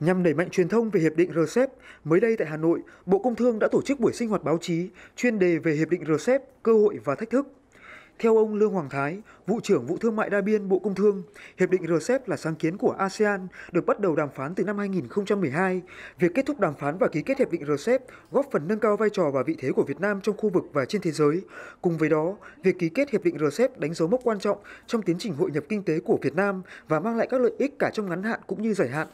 Nhằm đẩy mạnh truyền thông về hiệp định RCEP, mới đây tại Hà Nội, Bộ Công Thương đã tổ chức buổi sinh hoạt báo chí chuyên đề về hiệp định RCEP, cơ hội và thách thức. Theo ông Lương Hoàng Thái, vụ trưởng vụ thương mại đa biên Bộ Công Thương, hiệp định RCEP là sáng kiến của ASEAN được bắt đầu đàm phán từ năm 2012. Việc kết thúc đàm phán và ký kết hiệp định RCEP góp phần nâng cao vai trò và vị thế của Việt Nam trong khu vực và trên thế giới. Cùng với đó, việc ký kết hiệp định RCEP đánh dấu mốc quan trọng trong tiến trình hội nhập kinh tế của Việt Nam và mang lại các lợi ích cả trong ngắn hạn cũng như dài hạn.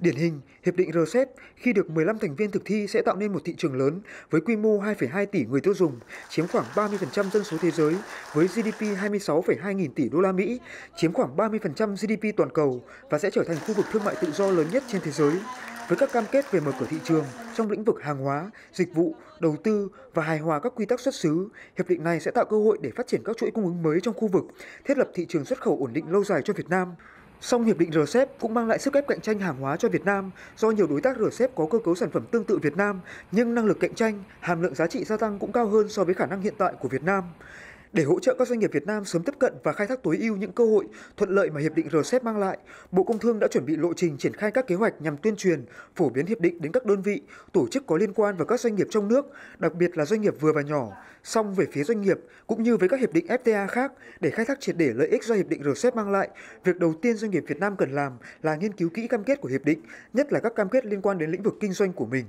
Điển hình, Hiệp định RCEP khi được 15 thành viên thực thi sẽ tạo nên một thị trường lớn với quy mô 2,2 tỷ người tiêu dùng, chiếm khoảng 30% dân số thế giới, với GDP 26,2 nghìn tỷ đô la Mỹ, chiếm khoảng 30% GDP toàn cầu và sẽ trở thành khu vực thương mại tự do lớn nhất trên thế giới. Với các cam kết về mở cửa thị trường trong lĩnh vực hàng hóa, dịch vụ, đầu tư và hài hòa các quy tắc xuất xứ, hiệp định này sẽ tạo cơ hội để phát triển các chuỗi cung ứng mới trong khu vực, thiết lập thị trường xuất khẩu ổn định lâu dài cho Việt Nam. Song hiệp định RCEP cũng mang lại sức ép cạnh tranh hàng hóa cho Việt Nam do nhiều đối tác RCEP có cơ cấu sản phẩm tương tự Việt Nam nhưng năng lực cạnh tranh, hàm lượng giá trị gia tăng cũng cao hơn so với khả năng hiện tại của Việt Nam. Để hỗ trợ các doanh nghiệp Việt Nam sớm tiếp cận và khai thác tối ưu những cơ hội, thuận lợi mà Hiệp định RCEP mang lại, Bộ Công Thương đã chuẩn bị lộ trình triển khai các kế hoạch nhằm tuyên truyền, phổ biến Hiệp định đến các đơn vị, tổ chức có liên quan và các doanh nghiệp trong nước, đặc biệt là doanh nghiệp vừa và nhỏ, song về phía doanh nghiệp cũng như với các hiệp định FTA khác để khai thác triệt để lợi ích do hiệp định RCEP mang lại, việc đầu tiên doanh nghiệp Việt Nam cần làm là nghiên cứu kỹ cam kết của hiệp định, nhất là các cam kết liên quan đến lĩnh vực kinh doanh của mình.